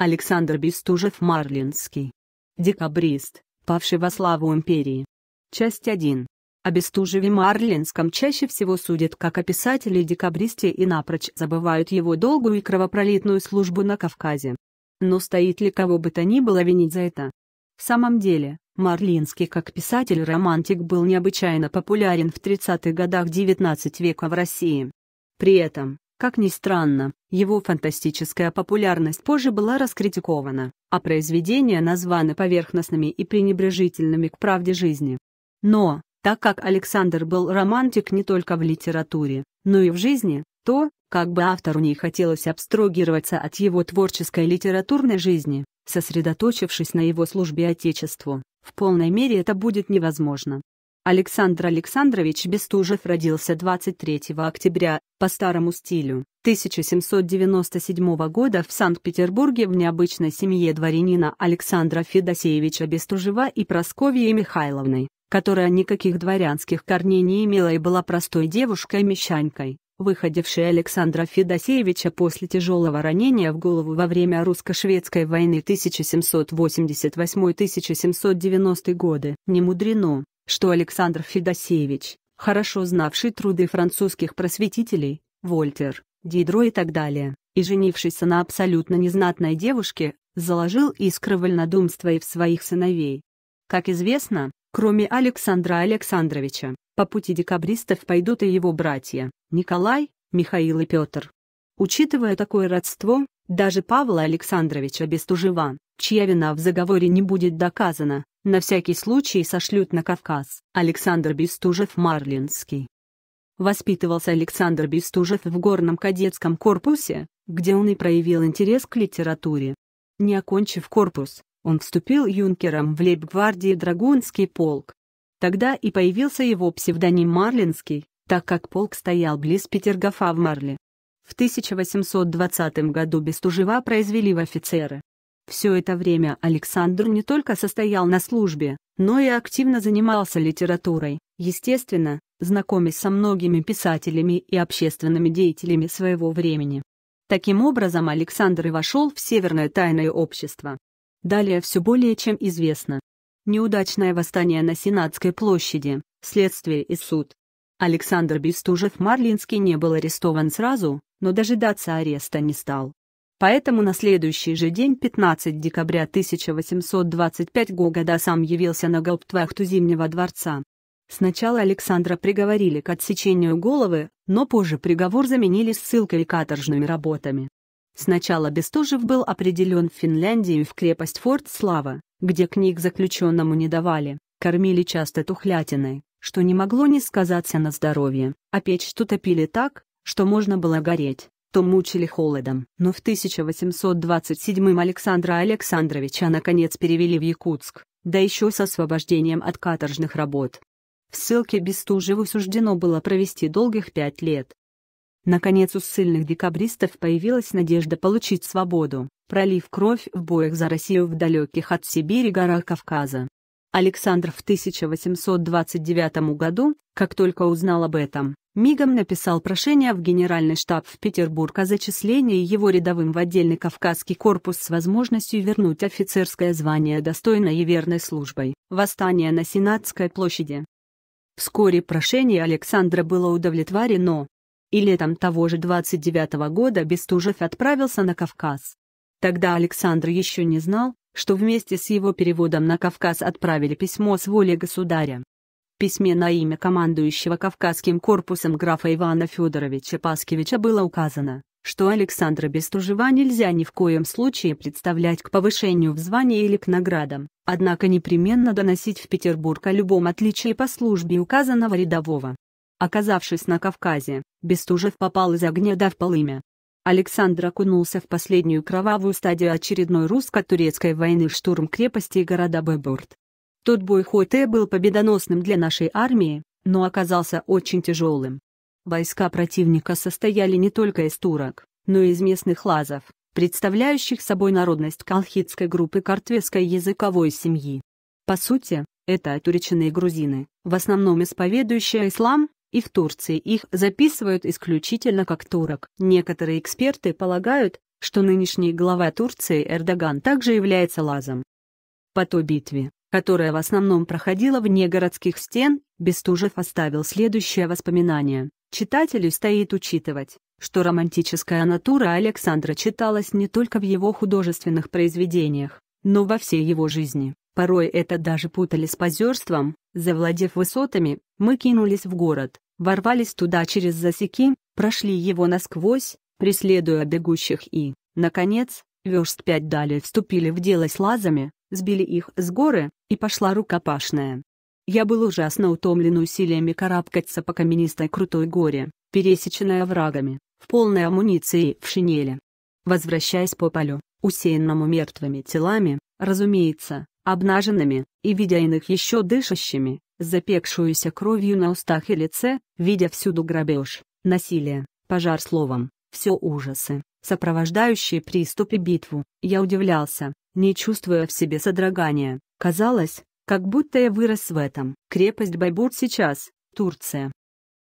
Александр Бестужев Марлинский. Декабрист, павший во славу империи. Часть 1. О Бестужеве Марлинском чаще всего судят как о писателе декабристе и напрочь забывают его долгую и кровопролитную службу на Кавказе. Но стоит ли кого бы то ни было винить за это? В самом деле, Марлинский как писатель-романтик был необычайно популярен в 30-х годах XIX века в России. При этом, как ни странно, его фантастическая популярность позже была раскритикована, а произведения названы поверхностными и пренебрежительными к правде жизни. Но, так как Александр был романтик не только в литературе, но и в жизни, то, как бы автору не хотелось абстрагироваться от его творческой литературной жизни, сосредоточившись на его службе Отечеству, в полной мере это будет невозможно. Александр Александрович Бестужев родился 23 октября, по старому стилю, 1797 года в Санкт-Петербурге в необычной семье дворянина Александра Федосеевича Бестужева и Прасковьи Михайловны, которая никаких дворянских корней не имела и была простой девушкой-мещанькой, выходившей Александра Федосеевича после тяжелого ранения в голову во время русско-шведской войны 1788-1790 годы. Не мудрено, что Александр Федосеевич, хорошо знавший труды французских просветителей, Вольтер, Дидро и так далее, и женившийся на абсолютно незнатной девушке, заложил искры вольнодумства и в своих сыновей. Как известно, кроме Александра Александровича, по пути декабристов пойдут и его братья – Николай, Михаил и Петр. Учитывая такое родство, даже Павла Александровича Бестужева, чья вина в заговоре не будет доказана, на всякий случай сошлют на Кавказ. Александр Бестужев-Марлинский. Воспитывался Александр Бестужев в горном кадетском корпусе, где он и проявил интерес к литературе. Не окончив корпус, он вступил юнкером в лейб-гвардии Драгунский полк. Тогда и появился его псевдоним Марлинский, так как полк стоял близ Петергофа в Марле. В 1820 году Бестужева произвели в офицеры. Все это время Александр не только состоял на службе, но и активно занимался литературой, естественно, знакомясь со многими писателями и общественными деятелями своего времени. Таким образом Александр и вошел в Северное тайное общество. Далее все более чем известно. Неудачное восстание на Сенатской площади, следствие и суд. Александр Бестужев-Марлинский не был арестован сразу, но дожидаться ареста не стал. Поэтому на следующий же день, 15 декабря 1825 года, сам явился на гауптвахту Зимнего дворца. Сначала Александра приговорили к отсечению головы, но позже приговор заменили ссылкой и каторжными работами. Сначала Бестужев был определен в Финляндию в крепость Форт Слава, где книг заключенному не давали, кормили часто тухлятиной, что не могло не сказаться на здоровье, а печь тут топили так, что можно было гореть что мучили холодом. Но в 1827 Александра Александровича наконец перевели в Якутск, да еще с освобождением от каторжных работ. В ссылке Бестужеву суждено было провести долгих пять лет. Наконец у ссыльных декабристов появилась надежда получить свободу, пролив кровь в боях за Россию в далеких от Сибири горах Кавказа. Александр в 1829 году, как только узнал об этом, мигом написал прошение в Генеральный штаб в Петербург о зачислении его рядовым в отдельный Кавказский корпус с возможностью вернуть офицерское звание достойной и верной службой. Восстание на Сенатской площади. Вскоре прошение Александра было удовлетворено. И летом того же 29 -го года Бестужев отправился на Кавказ. Тогда Александр еще не знал, что вместе с его переводом на Кавказ отправили письмо с воли государя письме на имя командующего Кавказским корпусом графа Ивана Федоровича Паскевича было указано, что Александра Бестужева нельзя ни в коем случае представлять к повышению в звании или к наградам, однако непременно доносить в Петербург о любом отличии по службе указанного рядового. Оказавшись на Кавказе, Бестужев попал из огня дав полымя. Александр окунулся в последнюю кровавую стадию очередной русско-турецкой войны штурм крепости и города Бебурт, тот бой хоть и был победоносным для нашей армии, но оказался очень тяжелым. Войска противника состояли не только из турок, но и из местных лазов, представляющих собой народность калхидской группы картвесской языковой семьи. По сути, это отуреченные грузины, в основном исповедующие ислам, и в Турции их записывают исключительно как турок. Некоторые эксперты полагают, что нынешний глава Турции Эрдоган также является лазом. По той битве которая в основном проходила вне городских стен, Бестужев оставил следующее воспоминание. Читателю стоит учитывать, что романтическая натура Александра читалась не только в его художественных произведениях, но во всей его жизни. Порой это даже путали с позерством. Завладев высотами, мы кинулись в город, ворвались туда через засеки, прошли его насквозь, преследуя бегущих и, наконец, верст пять далее вступили в дело с лазами, сбили их с горы, и пошла рукопашная. Я был ужасно утомлен усилиями карабкаться по каменистой крутой горе, пересеченной оврагами, в полной амуниции в шинели. Возвращаясь по полю, усеянному мертвыми телами, разумеется, обнаженными, и видя иных еще дышащими, запекшуюся кровью на устах и лице, видя всюду грабеж, насилие, пожар словом, все ужасы, сопровождающие приступ битву, я удивлялся, не чувствуя в себе содрогания. Казалось, как будто я вырос в этом. Крепость Байбурт сейчас, Турция.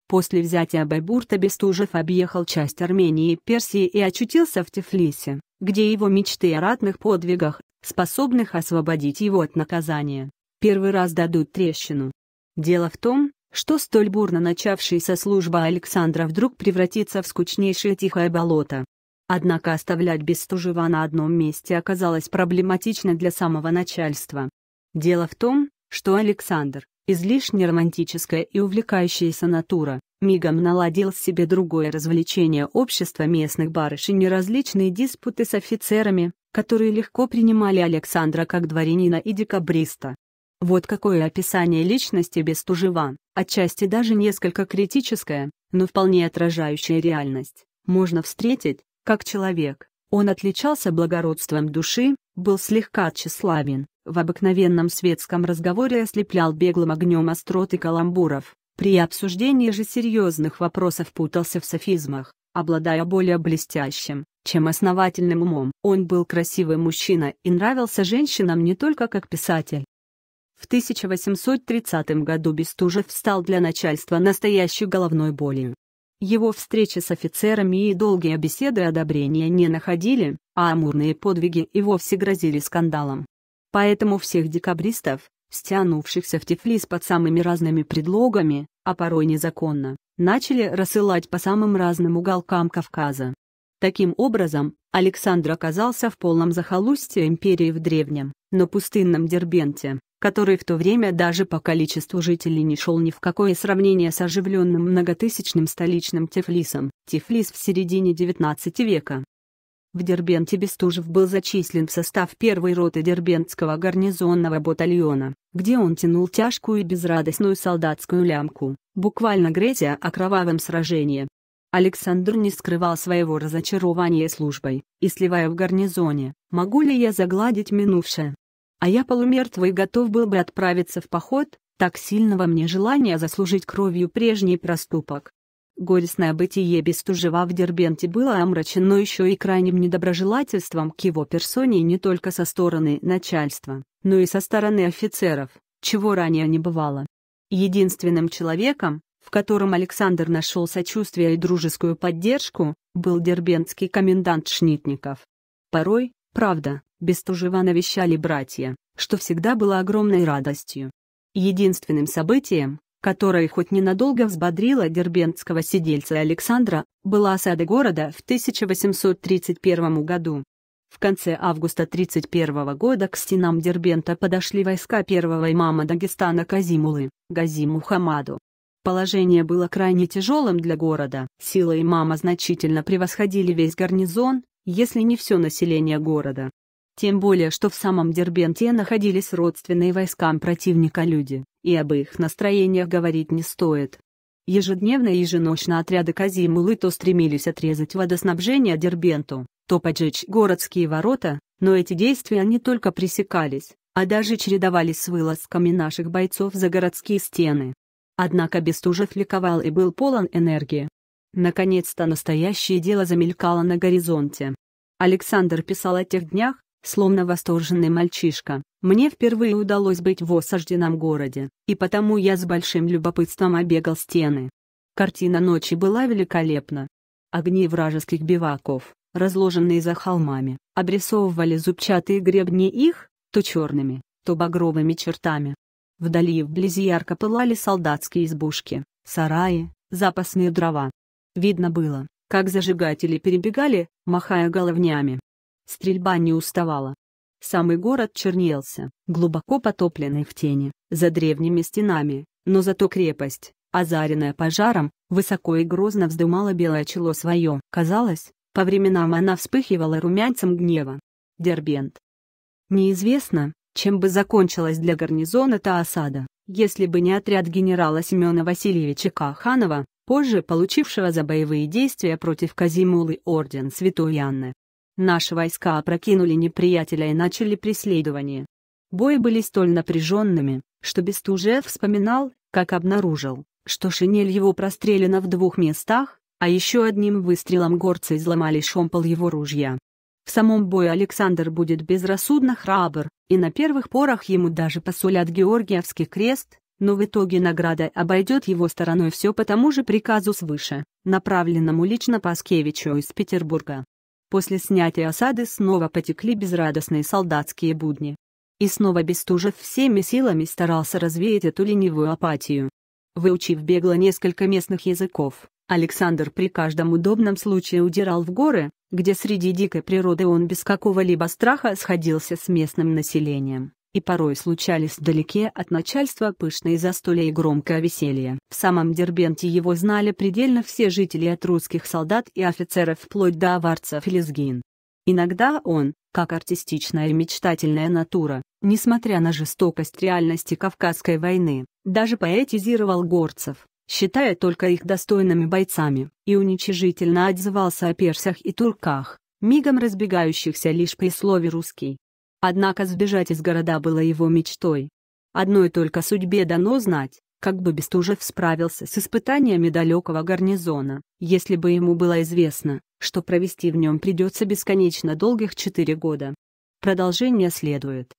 После взятия Байбурта Бестужев объехал часть Армении и Персии и очутился в Тифлисе, где его мечты о ратных подвигах, способных освободить его от наказания, первый раз дадут трещину. Дело в том, что столь бурно начавшаяся служба Александра вдруг превратится в скучнейшее тихое болото. Однако оставлять без на одном месте оказалось проблематично для самого начальства. Дело в том, что Александр, излишне романтическая и увлекающаяся натура, мигом наладил себе другое развлечение общества местных барышень и различные диспуты с офицерами, которые легко принимали Александра как дворянина и декабриста. Вот какое описание личности Бестужева, отчасти даже несколько критическое, но вполне отражающее реальность, можно встретить как человек. Он отличался благородством души, был слегка тщеславен, в обыкновенном светском разговоре ослеплял беглым огнем острот и каламбуров, при обсуждении же серьезных вопросов путался в софизмах, обладая более блестящим, чем основательным умом. Он был красивый мужчина и нравился женщинам не только как писатель. В 1830 году Бестужев стал для начальства настоящей головной болью. Его встречи с офицерами и долгие беседы одобрения не находили, а амурные подвиги и вовсе грозили скандалом. Поэтому всех декабристов, стянувшихся в Тифлис под самыми разными предлогами, а порой незаконно, начали рассылать по самым разным уголкам Кавказа. Таким образом, Александр оказался в полном захолустье империи в древнем, но пустынном Дербенте, который в то время даже по количеству жителей не шел ни в какое сравнение с оживленным многотысячным столичным Тифлисом, Тифлис в середине XIX века. В Дербенте Бестужев был зачислен в состав первой роты Дербентского гарнизонного батальона, где он тянул тяжкую и безрадостную солдатскую лямку, буквально грезя о кровавом сражении. Александр не скрывал своего разочарования службой, и сливая в гарнизоне, могу ли я загладить минувшее, а я полумертвый готов был бы отправиться в поход, так сильно во мне желание заслужить кровью прежний проступок. Горестное бытие Бестужева в Дербенте было омрачено еще и крайним недоброжелательством к его персоне не только со стороны начальства, но и со стороны офицеров, чего ранее не бывало. Единственным человеком, в котором Александр нашел сочувствие и дружескую поддержку, был дербентский комендант Шнитников. Порой, правда, Бестужева навещали братья, что всегда было огромной радостью. Единственным событием, которое хоть ненадолго взбодрило дербентского сидельца Александра, была осада города в 1831 году. В конце августа 1931 года к стенам Дербента подошли войска первого имама Дагестана Казимулы, Газиму Хамаду. Положение было крайне тяжелым для города. Силы имама значительно превосходили весь гарнизон, если не все население города. Тем более, что в самом Дербенте находились родственные войскам противника люди, и об их настроениях говорить не стоит. Ежедневно и еженочно отряды Казимулы то стремились отрезать водоснабжение Дербенту, то поджечь городские ворота, но эти действия не только пресекались, а даже чередовались с вылазками наших бойцов за городские стены. Однако Бестужев ликовал и был полон энергии. Наконец-то настоящее дело замелькало на горизонте. Александр писал о тех днях, словно восторженный мальчишка. Мне впервые удалось быть в осажденном городе, и потому я с большим любопытством обегал стены. Картина ночи была великолепна. Огни вражеских биваков, разложенные за холмами, обрисовывали зубчатые гребни их, то черными, то багровыми чертами. Вдали и вблизи ярко пылали солдатские избушки, сараи, запасные дрова. Видно было, как зажигатели перебегали, махая головнями, Стрельба не уставала. Самый город чернелся, глубоко потопленный в тени, за древними стенами, но зато крепость, озаренная пожаром, высоко и грозно вздымала белое чело свое. Казалось, по временам она вспыхивала румянцем гнева. Дербент. Неизвестно, чем бы закончилась для гарнизона та осада, если бы не отряд генерала Семена Васильевича Каханова, позже получившего за боевые действия против Казимулы орден Святой Анны. Наши войска опрокинули неприятеля и начали преследование. Бои были столь напряженными, что Бестужев вспоминал, как обнаружил, что шинель его прострелена в двух местах, а еще одним выстрелом горцы изломали шомпол его ружья. В самом бою Александр будет безрассудно храбр, и на первых порах ему даже посолят Георгиевский крест, но в итоге награда обойдет его стороной все по тому же приказу свыше, направленному лично Паскевичу из Петербурга. После снятия осады снова потекли безрадостные солдатские будни. И снова Бестужев всеми силами старался развеять эту ленивую апатию. Выучив бегло несколько местных языков, Александр при каждом удобном случае удирал в горы, где среди дикой природы он без какого-либо страха сходился с местным населением и порой случались вдалеке от начальства пышные застолья и громкое веселье. В самом Дербенте его знали предельно все жители от русских солдат и офицеров вплоть до аварцев и лезгин. Иногда он, как артистичная и мечтательная натура, несмотря на жестокость реальности Кавказской войны, даже поэтизировал горцев, считая только их достойными бойцами, и уничижительно отзывался о персах и турках, мигом разбегающихся лишь при слове «русский». Однако сбежать из города было его мечтой. Одной только судьбе дано знать, как бы Бестужев справился с испытаниями далекого гарнизона, если бы ему было известно, что провести в нем придется бесконечно долгих четыре года. Продолжение следует.